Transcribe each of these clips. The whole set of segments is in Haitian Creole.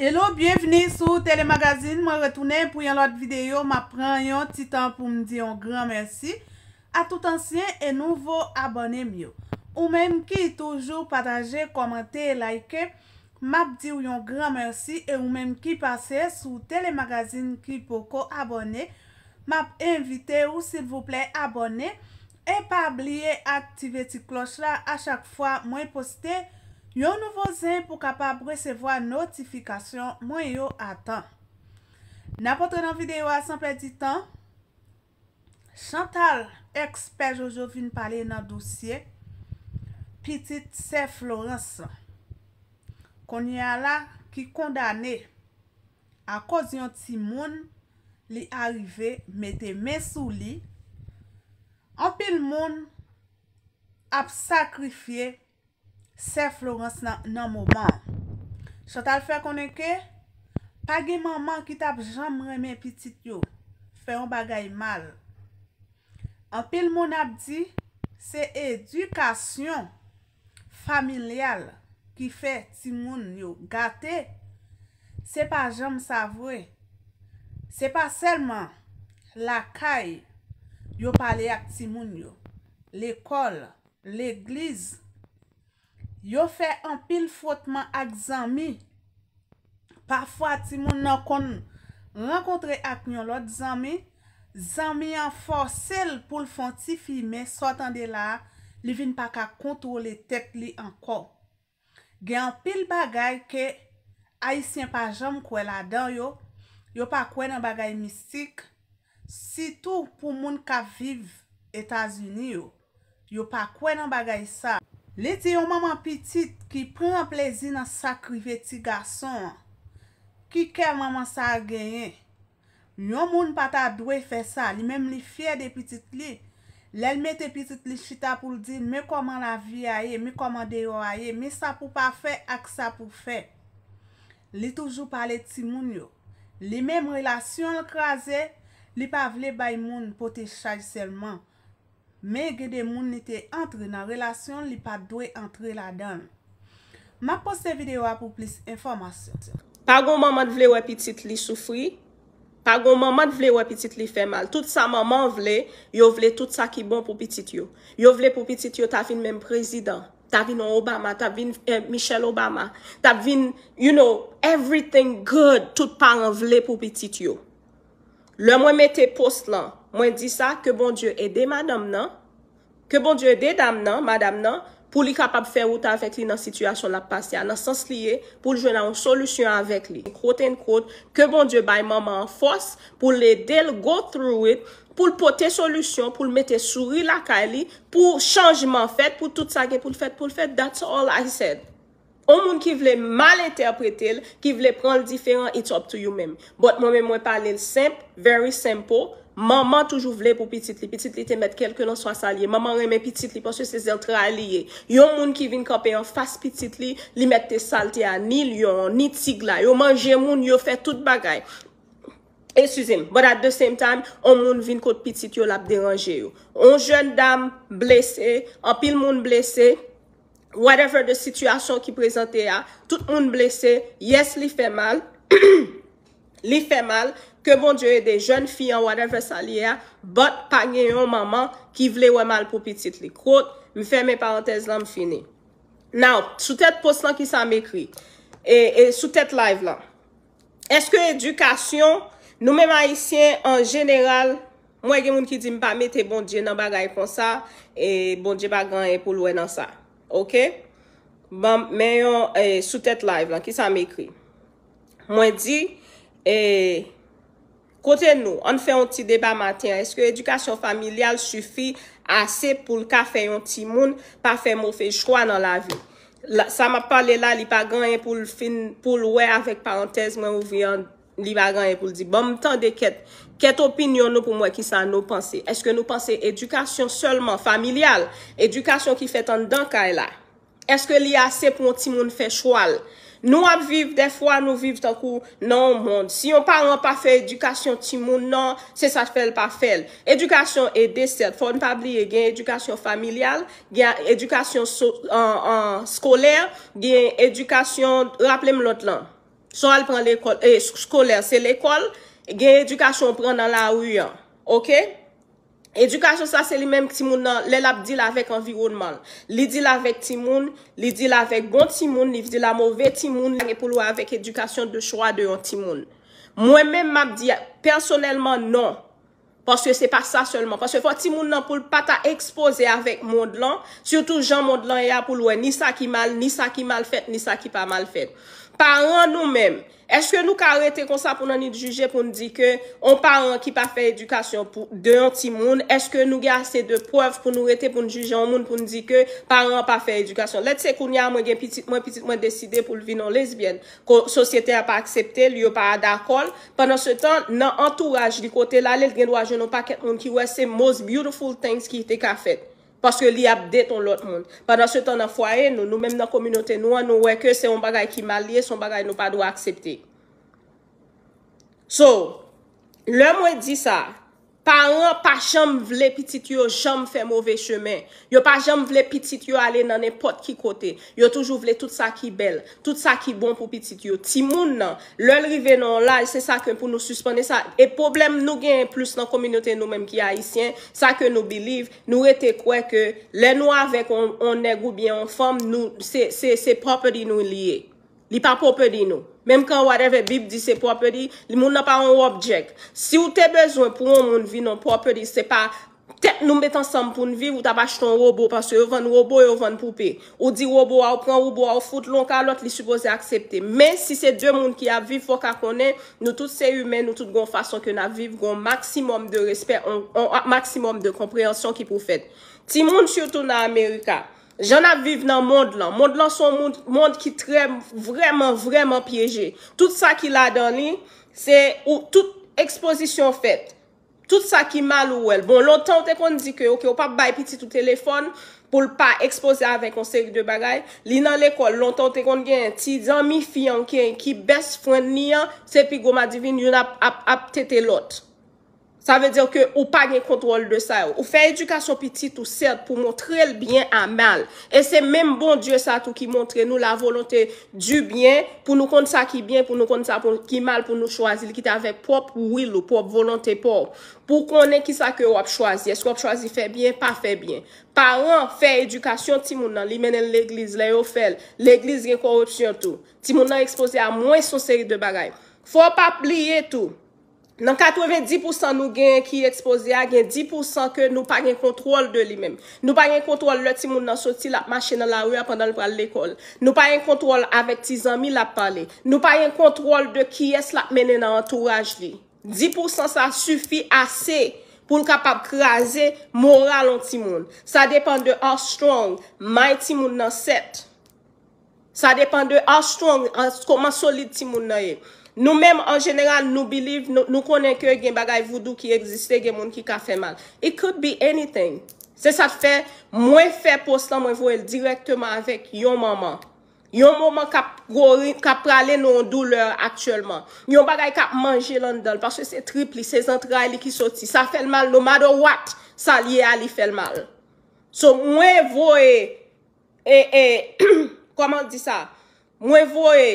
Hello, bienveni sou telemagazine. Mwen retounen pou yon lot videyo. Mwen pren yon titan pou mdi yon gran mersi. A tout ansyen e nouvo abonem yo. Ou menm ki toujou pataje, komante, like. Mwen di yon gran mersi. Ou menm ki pase sou telemagazine ki pou ko abonem. Mwen invite ou sil vouple abonem. E pa abliye aktive ti kloch la a chak fwa mwen poste. yon nouvo zin pou kapab resevo a notifikasyon mwen yo atan. Na potre nan videyo a sanpe di tan, Chantal, eksper Jojovin pale nan dosye, pitit se Florence, konye ala ki kondane a kozyon ti moun li arive mette men sou li, anpil moun ap sakrifye se Florence nan mouman. Chotal fe konenke, pagi maman ki tap jam reme pitit yo, fe yon bagay mal. An pil moun ap di, se edukasyon familial ki fe timoun yo gate, se pa jam savwe. Se pa selman, la kay yo pale ak timoun yo, l'ekol, l'egliz, Yo fe an pil fotman ak zanmi. Parfwa ti moun nan kon renkontre ak nyon lot zanmi, zanmi an fòr sel pou l fon ti fi me sotan de la, li vin pa ka kontwole tek li an kon. Gen an pil bagay ke aisyen pa jom kwe la dan yo, yo pa kwen an bagay mistik, sitou pou moun ka viv Etasuni yo, yo pa kwen an bagay sa. Li ti yon maman pitit ki prou an plezi nan sakri veti gason an. Ki kè maman sa a genyen. Yon moun pata adwe fe sa. Li mèm li fè de pitit li. Li elmè te pitit li chita pou di me koman la vi a ye, me koman de yo a ye, me sa pou pa fe ak sa pou fe. Li toujou pale ti moun yo. Li mèm relasyon l kaze, li pa vle bay moun pou te chaje selman. Me gede moun nete antre nan relasyon li pa dwe antre la dan. Ma poste videyo a pou plis informasyon. Pago maman vle wè pitit li soufri. Pago maman vle wè pitit li fè mal. Tout sa maman vle, yo vle tout sa ki bon pou pitit yo. Yo vle pou pitit yo ta fin men prezident. Ta fin Obama, ta fin eh, Michelle Obama. Ta fin, you know, everything good tout pa an vle pou pitit yo. Le mwen mette post lan. Mwen di sa, ke bon Diyo ede madam nan, ke bon Diyo ede dam nan, madam nan, pou li kapab fè wouta avèk li nan situasyon la pasya, nan sens liye, pou jwen la ou solusyon avèk li. Quote en quote, ke bon Diyo bay maman an fòs pou li ede el go through it, pou l'pote solusyon, pou l'mète souri la ka li, pou chanjman fèt, pou tout sa gen, pou l'fèt, pou l'fèt, that's all I said. O moun ki vle mal interprétel, ki vle pran l'diferent, it's up to you mèm. But mwen mwen pale lè simple, very simple, Maman toujou vle pou pitit li, pitit li te met kelke non swa salye. Maman reme pitit li pou se se zeltre a liye. Yon moun ki vin kape yon fas pitit li, li met te salte a, ni lyon, ni tigla. Yon manje moun, yon fe tout bagay. E suzim, but at the same time, yon moun vin kote pitit yo lap deranje yo. Yon jen dam blese, an pil moun blese, whatever the situasyon ki prezante a, tout moun blese, yes li fe mal. Li fè mal, ke bon diyo e de joun fiyan, whatever sa li e a, but pa gen yon maman ki vle wè mal pou pitit li. Krot, mi fè mè parantez lan, mi fini. Nou, sou tèt post lan ki sa mè kri. E sou tèt live lan. Eske edukasyon, nou mè maïsyen, an jeneral, mwen gen moun ki di mpa mè te bon diyo nan bagay pon sa, e bon diyo bagay pou louè nan sa. Ok? Bon, men yon, e euh, sou tèt live lan ki sa mè kri. Mwen di... E, kote nou, an fe yon ti deba maten, eske edukasyon familial sufi ase pou l ka fe yon ti moun pa fe moun fe chwa nan la vi? Sa ma pale la, li pa ganyen pou l fin pou l wey avik parantez, mwen mou vi yon, li pa ganyen pou l di. Bon, mwen tan de ket, ket opinyon nou pou mwen ki sa nou panse? Eske nou panse edukasyon solman, familial, edukasyon ki fe tan dan ka e la? Eske li ase pou l ti moun fe chwal? Nou ap viv de fwa nou viv ta kou nan moun. Si yon paran pa fe edukasyon ti moun nan, se sa fel pa fel. Edukasyon e deset. Fon pa bli e gen edukasyon familial, gen edukasyon skolèr, gen edukasyon... Raplem lot lan. So al pran l'ekol... E, skolèr se l'ekol, gen edukasyon pran nan la ouyan. Ok? Edukasyon sa se li menm timoun nan lè lap dil avèk anviwounman. Li dil avèk timoun, li dil avèk goun timoun, li dil avèk mouve timoun, li li pou lou avèk edukasyon de chwa de yon timoun. Mwen menm map di, personelman non. Paske se pa sa solman. Paske fwa ti moun nan pou l pata expose avèk moun dlan. Soutou jan moun dlan ya pou l wè ni sa ki mal, ni sa ki mal fèt, ni sa ki pa mal fèt. Paran nou mèm, eske nou ka rete kon sa pou nan ni juje pou n di ke on paran ki pa fè edukasyon pou dè an ti moun. Eske nou gè asè de pov pou nou rete pou n juje an moun pou n di ke paran pa fè edukasyon. Letse koun ya mwen gen pitit mwen pitit mwen deside pou l vi non lesbyen kon sosyete a pa aksepte li yo pa adakol. Panan se nou pa ket moun ki wè se most beautiful things ki te ka fet. Paske li ap det on lot moun. Padan se ton a fwaye nou, nou mèm nan kominote nou, an nou wè ke se yon bagay ki mal li, se yon bagay nou pa do aksepte. So, lè mwen di sa, Paran pa jom vle pitit yo, jom fe mwove chemen. Yo pa jom vle pitit yo ale bon nan e pot ki kote. Yo toujou vle tout sa ki bel, tout sa ki bon pou pitit yo. Timoun nan, lel rive nan la, se sa ke pou nou suspone sa. E problem nou gen plus nan kominyote nou menm ki haisyen, sa ke nou biliv, nou ete kwe ke le nou avek, on negou, bien, on fom, se properi nou liye. Li pa popeli nou. Mem kan whatever bib di se popeli, li moun nan pa an wopjek. Si ou te bezwen pou an moun vi nan popeli, se pa tek nou met ansan pou an vi ou ta bache ton robo. Pas yo yon van robo, yon van poupe. Ou di robo, ou pran robo, ou foute loun ka, lout li suppose aksepte. Men si se dwe moun ki aviv fok akone, nou tout se yume nou tout goun fason ke nan viv goun maksimum de respe, maksimum de komprehansyon ki pou fed. Ti moun choutou nan Amerika. Jan ap vive nan mond lan. Mond lan son mond ki trem vreman, vreman pyeje. Tout sa ki la dan li, se ou tout ekspozisyon fet. Tout sa ki mal ou el. Bon, lontan ou te kon di ke, ok, ou pa bay piti tou telefon pou lpa ekspoze aven konseri de bagay. Li nan lekol, lontan ou te kon gen, ti zan mi fiyan ken ki bes fwen ni an, se pi goma divin yon ap ap ap tete lot. Sa ve diyo ke ou pa gen kontrol de sa yo. Ou fe edukasyon pitit ou sèd pou bon montre el byen a mal. E se menm bon diyo sa tou ki montre nou la volontè du byen pou nou konti sa ki byen, pou nou konti sa ki mal, pou nou chwazi. Li ki te avek pop will ou pop volontè pop. Pou konen ki sa ke wap chwazi. Es wap chwazi fe byen, pa fe byen. Paran fe edukasyon ti moun nan. Li menen l'eglise, lè yo fel. L'eglise gen korupsyon tou. Ti moun nan ekspose a mwen son seri de bagay. Fwa pa pliye tou. Nan 90% nou gen ki expose a, gen 10% ke nou pa gen kontrol de li menm. Nou pa gen kontrol le ti moun nan soti la ap mache nan la oua pandan li pral l'ekol. Nou pa gen kontrol avek ti zami la ap pale. Nou pa gen kontrol de ki es la ap mene nan antouraj li. 10% sa sufi ase pou l kapap krasi moral an ti moun. Sa depan de a strong, may ti moun nan set. Sa depan de a strong, koman solid ti moun nan e. Nou menm an jeneral nou biliv, nou konen ke gen bagay voudou ki egziste gen moun ki ka fe mal. It could be anything. Se sa fe, mwen fe pos lan mwen voel direktman avek yon maman. Yon maman ka prale nou douleur aktuelman. Yon bagay ka manje lan dal, parce se tripli, se zantra li ki soti. Sa fe mal, no matter what, sa liye a li fe mal. So mwen voe, e, e, koman di sa? Mwen voe...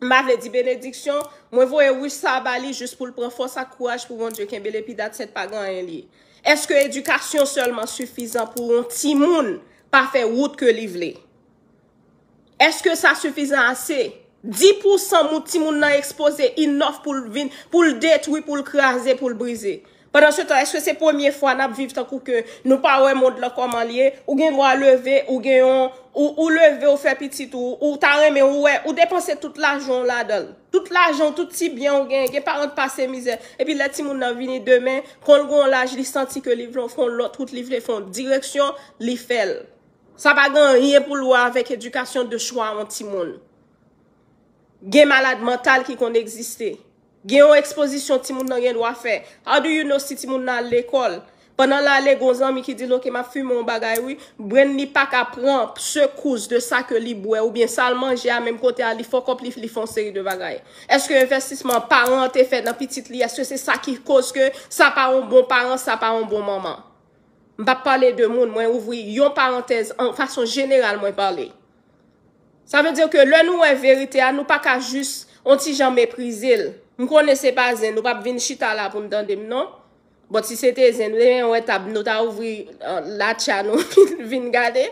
Mavle di benediksyon, mwen voye wis sa bali jist pou l prefo sa kouaj pou mwen dje kembele pidat set pagran en liye. Eske edukasyon selman sufizan pou moun timoun pa fe wout ke li vle? Eske sa sufizan ase? Di pousan moun timoun nan ekspoze inof pou l detwi, pou l kraze, pou l brize? Pad an sou ta, eswe se pomiye fwa nap viv tak ou ke nou pa wè mod la koman liye, ou gen mwa leve, ou gen yon, ou leve ou fe pitit ou, ou tarèmè ou wè, ou depanse tout l'ajon la dol. Tout l'ajon, tout ti byan ou gen, gen parant pase mize, epi la ti moun nan vini demen, kon l'go an laj, li santi ke livlon fon lot, tout livlon fon direksyon, li fel. Sa pa gen yon rie pou lwa vek edukasyon de chwa an ti moun. Gen malad mental ki kon eksiste. gen yon ekspozisyon ti moun nan yen wafen, adou yon nou si ti moun nan l'ekol, panan la le gonzan mi ki di lo ke ma fume yon bagay wè, brend ni pa ka pran se kouz de sa ke li bwè ou bien sal manje a menm kote a li fokop li fonseri de bagay. Eske investisman parante fèd nan pitit li, eske se sa ki kouz ke sa pa yon bon parante, sa pa yon bon maman. Mba pale de moun mwen ouvri yon parantez an fason jeneral mwen pale. Sa ve diyo ke le nou e verite a nou pa ka jus On ti jan me pri zil. M konese pa zen, nou pap vin chita la pou m dandem, non? Bot si sete zen, le men wè tab nou ta ouvri euh, la tcha nou vin gade.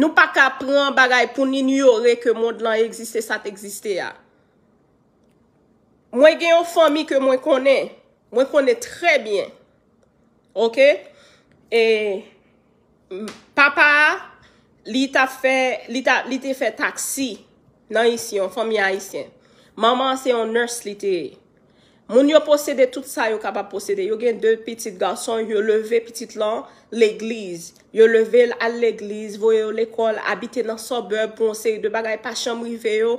Nou pa ka pran bagay pou ni nyo re ke mod lan eksiste sat eksiste ya. Mwen gen yon fami ke mwen konen. Mwen konen tre bien. Ok? E, papa li te fe taksi. Nan isyon, fòm ya isyon. Maman se yon ners li te e. Moun yo posede tout sa yo kapap posede. Yo gen dè piti gason, yo leve piti lan l'eglize. Yo leve al l'eglize, voye yo l'ekol, abite nan sobeb, ponsè yon dè bagay, pachan mou yife yo.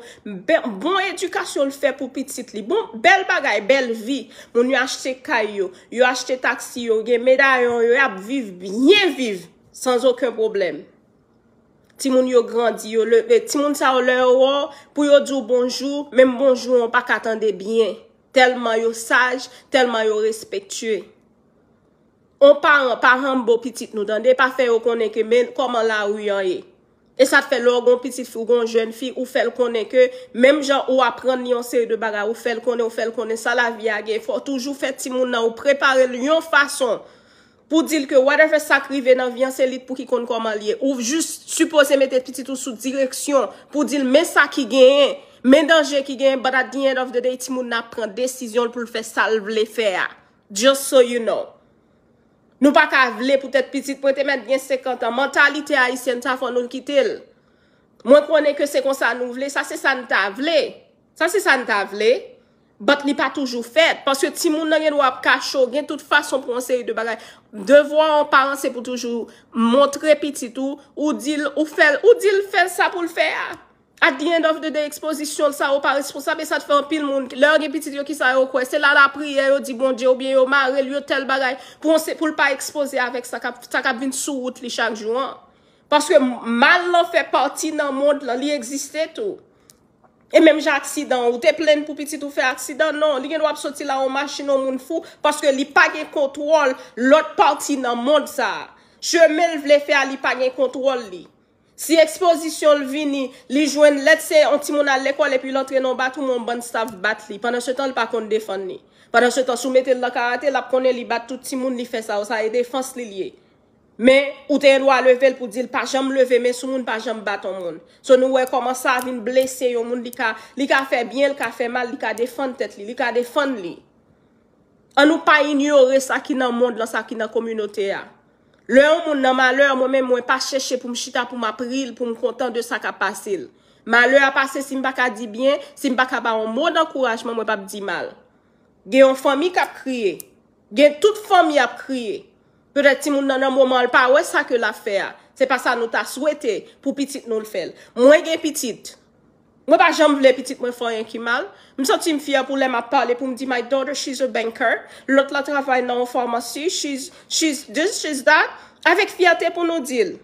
Bon edukasyon l fè pou piti li. Bon bel bagay, bel vi. Moun yo achete kay yo, yo achete taksi yo, yo gen medayon, yo ap viv, biye viv, san zokè probleme. Ti moun yo grandi, yo leve. Eh, ti moun sa oler o, pou yo djou bonjou, men bonjou an pa katande bien. Telman yo saj, telman yo respektue. On paran, paran bo pitit nou dande, pa fe yo konen ke men, koman la ou yon e. E sa te fe lor gon pitit fou, gon jen fi, ou fel konen ke, menm jan ou apren niyon seri de baga, ou fel konen, ou fel konen, sa la viya ge. Fo toujou fet ti moun nan, ou preparel yon fason. pou dil ke whatever sa krive nan vyan se lit pou ki kon kon man liye, ou juste suppose mette pitit ou sou direksyon, pou dil men sa ki genyen, men danje ki genyen, bada diyen of de deyti moun nan pren desisyon pou l fè sal vle fè a. Just so you know. Nou pa ka vle pou tèt pitit pou te mette vyen sekantan, mentalite a isen ta fon nou kitil. Mwen konen ke se kon sa nou vle, sa se sa nita vle. Sa se sa nita vle. Bat li pa toujou fèd, paske ti moun nan yen wap kachou, gen tout fason pou anseye de bagay, devwa anparense pou toujou, montre piti tou, ou dil, ou fèl, ou dil fèl sa pou l'fèr. At gen dof de de ekspozisyon, sa ou parisi pou sa, be sa te fè anpil moun, lor gen piti diyo ki sa yo kwe, se la la priye, yo di bon diyo, biye yo mare, yo tel bagay, pou anseye pou l'pa ekspoze avèk sa kap vin sou wout li chak jou an. Paske mal la fè parti nan moun la, li eksiste tou. E menm jan aksidan, ou te plen pou pitit ou fe aksidan, non. Li gen wap soti la ou machin ou moun fou, paske li pa gen kontrol lot parti nan mod sa. Je men vle fe a li pa gen kontrol li. Si ekspozisyon vini, li jwen letse, an ti moun al lekwal epi lantre nou bat ou moun ban staff bat li. Panan se tan li pa kon defan ni. Panan se tan sou mette lakarate, la pou konen li bat touti moun li fe sa ou sa e defans li liye. Men, ou teye lwa leve l pou dil pa jam leve men sou moun pa jam baton moun. Son nou wey koman sa vin blese yon moun li ka, li ka fe bien, li ka fe mal, li ka defan tet li, li ka defan li. An nou pa inyo re sakina moun lan sakina komunote ya. Lè ou moun nan malèr moun men mwen pa chèche pou mchita pou mapril pou mkontan de sa kapasil. Malèr apase si mba ka di bien, si mba ka ba an moun an kourajman mwen pap di mal. Gen yon fami kap kriye, gen tout fami ap kriye. Pe reti moun nanan moun manl pa, wè sa ke la fè a? Se pa sa nou ta souwete pou pitit nou l fel. Mwen gen pitit. Mwen pa jom vle pitit mwen fwa yon ki mal. Mwen soti m fya pou lèm a pale pou m di, my daughter she's a banker, lout la travay nan ou farmasy, she's this, she's that, avèk fya te pou nou dil.